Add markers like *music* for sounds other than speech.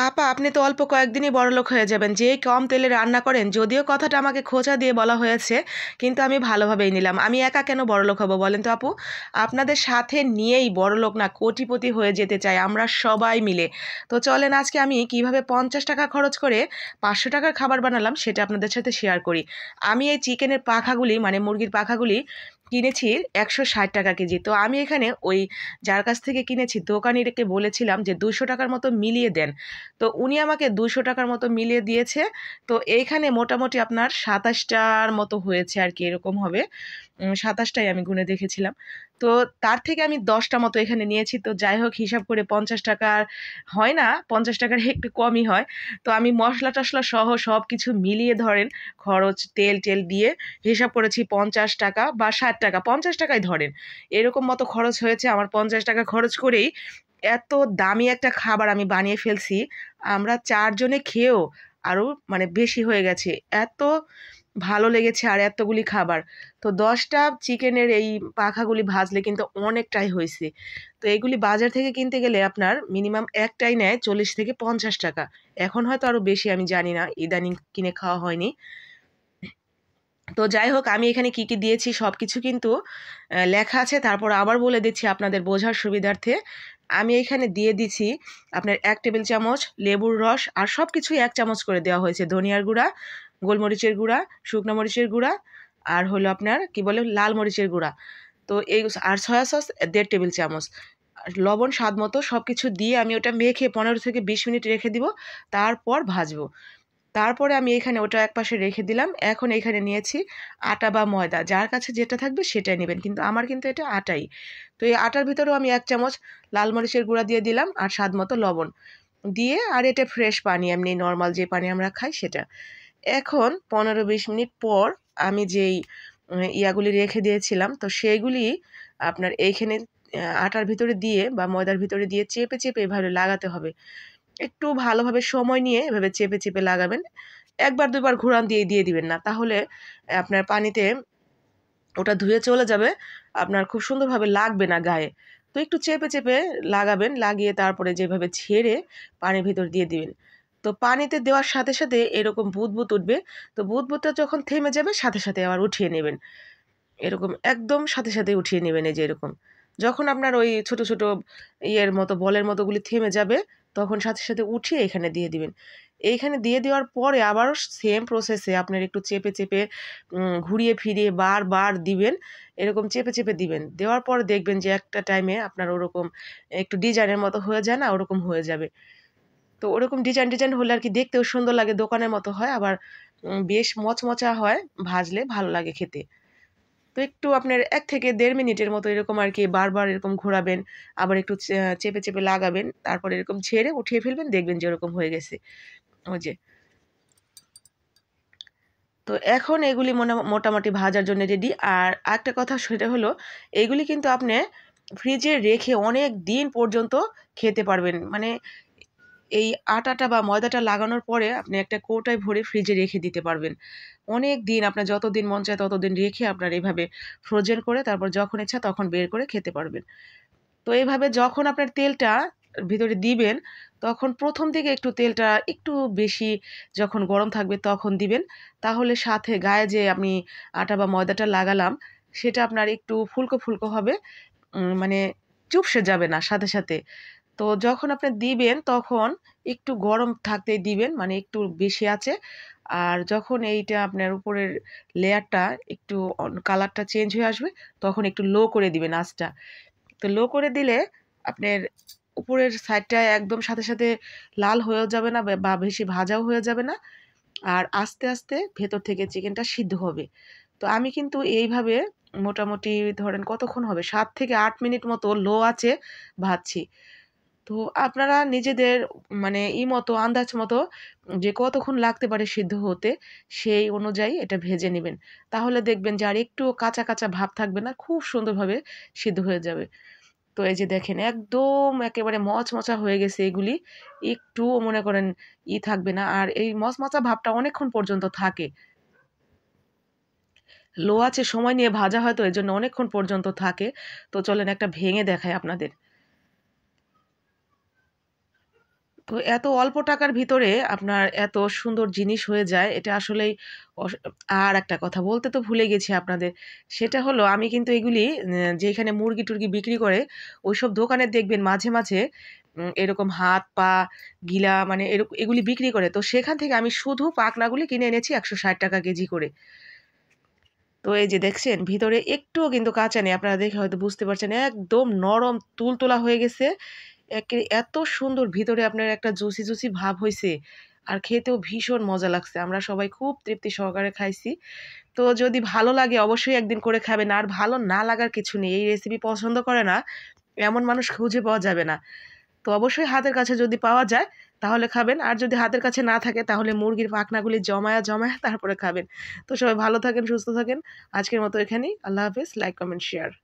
আপা আপনি তো অল্প কয়েকদিনই বড়লোক হয়ে যাবেন যে কম তেলে রান্না করেন যদিও কথাটা আমাকে খোঁচা দিয়ে বলা হয়েছে কিন্তু আমি ভালোভাবেই নিলাম আমি একা কেন বড়লোক হব বলেন তো আপু আপনাদের সাথে নিয়েই বড়লোক না কোটিপতি হয়ে যেতে চাই আমরা সবাই মিলে তো চলেন আজকে আমি কিভাবে পঞ্চাশ টাকা খরচ করে পাঁচশো টাকার খাবার বানালাম সেটা আপনাদের সাথে শেয়ার করি আমি এই চিকেনের পাখাগুলি মানে মুরগির পাখাগুলি কিনেছি একশো ষাট টাকা কেজি তো আমি এখানে ওই যার কাছ থেকে কিনেছি দোকানিটাকে বলেছিলাম যে দুশো টাকার মতো মিলিয়ে দেন তো উনি আমাকে দুশো টাকার মতো মিলিয়ে দিয়েছে তো এইখানে মোটামুটি আপনার সাতাশটার মতো হয়েছে আর কি এরকম হবে সাতাশটাই আমি গুনে দেখেছিলাম তো তার থেকে আমি দশটা মতো এখানে নিয়েছি তো যাই হোক হিসাব করে পঞ্চাশ টাকার হয় না পঞ্চাশ টাকার *laughs* একটু কমই হয় তো আমি মশলা টশলা সহ সব কিছু মিলিয়ে ধরেন খরচ তেল টেল দিয়ে হিসাব করেছি পঞ্চাশ টাকা বা ষাট টাকা পঞ্চাশ টাকায় ধরেন এরকম মতো খরচ হয়েছে আমার পঞ্চাশ টাকা খরচ করেই এত দামি একটা খাবার আমি বানিয়ে ফেলছি আমরা চারজনে খেয়েও আরও মানে বেশি হয়ে গেছে এত ভালো লেগেছে আর এতগুলি খাবার তো দশটা চিকেনের এই পাখাগুলি ভাজলে কিন্তু অনেকটাই হয়েছে তো এগুলি বাজার থেকে কিনতে গেলে আপনার মিনিমাম একটাই নেয় চল্লিশ থেকে পঞ্চাশ টাকা এখন হয়তো আরও বেশি আমি জানি না ইদানিং কিনে খাওয়া হয়নি তো যাই হোক আমি এখানে কি কি দিয়েছি সব কিছু কিন্তু লেখা আছে তারপর আবার বলে দিচ্ছি আপনাদের বোঝার সুবিধার্থে আমি এখানে দিয়ে দিছি আপনার এক টেবিল চামচ লেবুর রস আর সব কিছুই এক চামচ করে দেওয়া হয়েছে ধনিয়ার গুঁড়া গোলমরিচের গুঁড়া শুকনো মরিচের গুঁড়া আর হলো আপনার কি বলে লাল মরিচের গুঁড়া তো এই আর সয়া সস দেড় টেবিল চামচ লবণ স্বাদ মতো সব কিছু দিয়ে আমি ওটা মেখে পনেরো থেকে বিশ মিনিট রেখে দিব তারপর ভাজবো তারপরে আমি এখানে ওটা এক পাশে রেখে দিলাম এখন এখানে নিয়েছি আটা বা ময়দা যার কাছে যেটা থাকবে সেটাই নেবেন কিন্তু আমার কিন্তু এটা আটাই তো এই আটার ভিতরেও আমি এক চামচ লাল মরিচের গুঁড়া দিয়ে দিলাম আর স্বাদ মতো লবণ দিয়ে আর এটা ফ্রেশ পানি এমনি নর্মাল যে পানি আমরা খাই সেটা এখন পনেরো বিশ মিনিট পর আমি যেই ইয়াগুলি রেখে দিয়েছিলাম তো সেইগুলি আপনার এইখানে আটার ভিতরে দিয়ে বা ময়দার ভিতরে দিয়ে চেপে চেপে এভাবে লাগাতে হবে একটু ভালোভাবে সময় নিয়ে এভাবে চেপে চেপে লাগাবেন একবার দুবার ঘোরান দিয়ে দিয়ে দিবেন না তাহলে আপনার পানিতে ওটা ধুয়ে চলে যাবে আপনার খুব সুন্দরভাবে লাগবে না গায়ে তো একটু চেপে চেপে লাগাবেন লাগিয়ে তারপরে যেভাবে ছেড়ে পানির ভিতর দিয়ে দিবেন তো পানিতে দেওয়ার সাথে সাথে এরকম বুদবুদ উঠবে তো বুদবুদটা যখন থেমে যাবে সাথে সাথে আবার উঠিয়ে নেবেন এরকম একদম সাথে সাথে উঠিয়ে নেবেন এই যে এরকম যখন আপনার ওই ছোট ছোট ইয়ের মতো বলের মতোগুলি থেমে যাবে তখন সাথে সাথে উঠিয়ে এখানে দিয়ে দিবেন এইখানে দিয়ে দেওয়ার পরে আবারও সেম প্রসেসে আপনার একটু চেপে চেপে ঘুরিয়ে ফিরিয়ে বারবার দিবেন এরকম চেপে চেপে দিবেন দেওয়ার পর দেখবেন যে একটা টাইমে আপনার ওরকম একটু ডিজাইনের মতো হয়ে যায় না ওরকম হয়ে যাবে তো ওরকম ডিজাইন ডিজাইন হলে আর কি দেখতেও সুন্দর লাগে দোকানের মতো হয় আবার বেশ মচমচা হয় ভাজলে ভালো লাগে খেতে তো একটু আপনার এক থেকে দেড় মিনিটের মতো এরকম আর কি বারবার এরকম ঘোরাবেন আবার একটু চেপে চেপে লাগাবেন তারপর এরকম ছেড়ে উঠিয়ে ফেলবেন দেখবেন যে ওরকম হয়ে গেছে ওই যে তো এখন এগুলি মনে মোটামুটি ভাজার জন্য রেডি আর একটা কথা সেটা হলো এগুলি কিন্তু আপনি ফ্রিজে রেখে অনেক দিন পর্যন্ত খেতে পারবেন মানে এই আটাটা বা ময়দাটা লাগানোর পরে আপনি একটা কৌটায় ভরে ফ্রিজে রেখে দিতে পারবেন অনেক দিন আপনার যতদিন মন চায় ততদিন রেখে আপনার এইভাবে ফ্রোজেন করে তারপর যখন ইচ্ছা তখন বের করে খেতে পারবেন তো এইভাবে যখন আপনার তেলটা ভিতরে দিবেন তখন প্রথম দিকে একটু তেলটা একটু বেশি যখন গরম থাকবে তখন দিবেন তাহলে সাথে গায়ে যে আপনি আটা বা ময়দাটা লাগালাম সেটা আপনার একটু ফুলকো ফুলকো হবে মানে চুপসে যাবে না সাথে সাথে তো যখন আপনি দিবেন তখন একটু গরম থাকতে দিবেন মানে একটু বেশি আছে আর যখন এইটা আপনার উপরের লেয়ারটা একটু কালারটা চেঞ্জ হয়ে আসবে তখন একটু লো করে দিবেন আঁচটা তো লো করে দিলে আপনার উপরের সাইডটা একদম সাথে সাথে লাল হয়েও যাবে না বা বেশি ভাজাও হয়ে যাবে না আর আস্তে আস্তে ভেতর থেকে চিকেনটা সিদ্ধ হবে তো আমি কিন্তু এইভাবে মোটামুটি ধরেন কতক্ষণ হবে সাত থেকে আট মিনিট মতো লো আছে ভাজছি তো আপনারা নিজেদের মানে ই মতো আন্দাজ মতো যে কতক্ষণ লাগতে পারে সিদ্ধ হতে সেই অনুযায়ী এটা ভেজে নেবেন তাহলে দেখবেন যে আর একটুও কাঁচা কাঁচা ভাব থাকবে না খুব সুন্দরভাবে সিদ্ধ হয়ে যাবে তো এই যে দেখেন একদম একেবারে মচমচা হয়ে গেছে এগুলি একটুও মনে করেন ই থাকবে না আর এই মচমচা ভাবটা অনেকক্ষণ পর্যন্ত থাকে লো আছে সময় নিয়ে ভাজা হয় তো এই জন্য অনেকক্ষণ পর্যন্ত থাকে তো চলেন একটা ভেঙে দেখায় আপনাদের তো এত অল্প টাকার ভিতরে আপনার এত সুন্দর জিনিস হয়ে যায় এটা আসলেই আর একটা কথা বলতে তো ভুলে গেছি আপনাদের সেটা হলো আমি কিন্তু এগুলি যেখানে মুরগি টুরগি বিক্রি করে ওইসব দোকানে দেখবেন মাঝে মাঝে এরকম হাত পা গিলা মানে এরকম এগুলি বিক্রি করে তো সেখান থেকে আমি শুধু পাকনাগুলি কিনে এনেছি একশো ষাট টাকা কেজি করে তো এই যে দেখছেন ভিতরে একটুও কিন্তু কাঁচা নেই আপনারা দেখে হয়তো বুঝতে পারছেন একদম নরম তুলতোলা হয়ে গেছে এত সুন্দর ভিতরে আপনার একটা জুসি জুসি ভাব হয়েছে আর খেতেও ভীষণ মজা লাগছে আমরা সবাই খুব তৃপ্তি সহকারে খাইছি তো যদি ভালো লাগে অবশ্যই একদিন করে খাবেন আর ভালো না লাগার কিছু নেই এই রেসিপি পছন্দ করে না এমন মানুষ খুঁজে পাওয়া যাবে না তো অবশ্যই হাতের কাছে যদি পাওয়া যায় তাহলে খাবেন আর যদি হাতের কাছে না থাকে তাহলে মুরগির পাখনাগুলি জমায়া জমায়া তারপরে খাবেন তো সবাই ভালো থাকেন সুস্থ থাকেন আজকের মতো এখানেই আল্লাহ হাফিজ লাইক কমেন্ট শেয়ার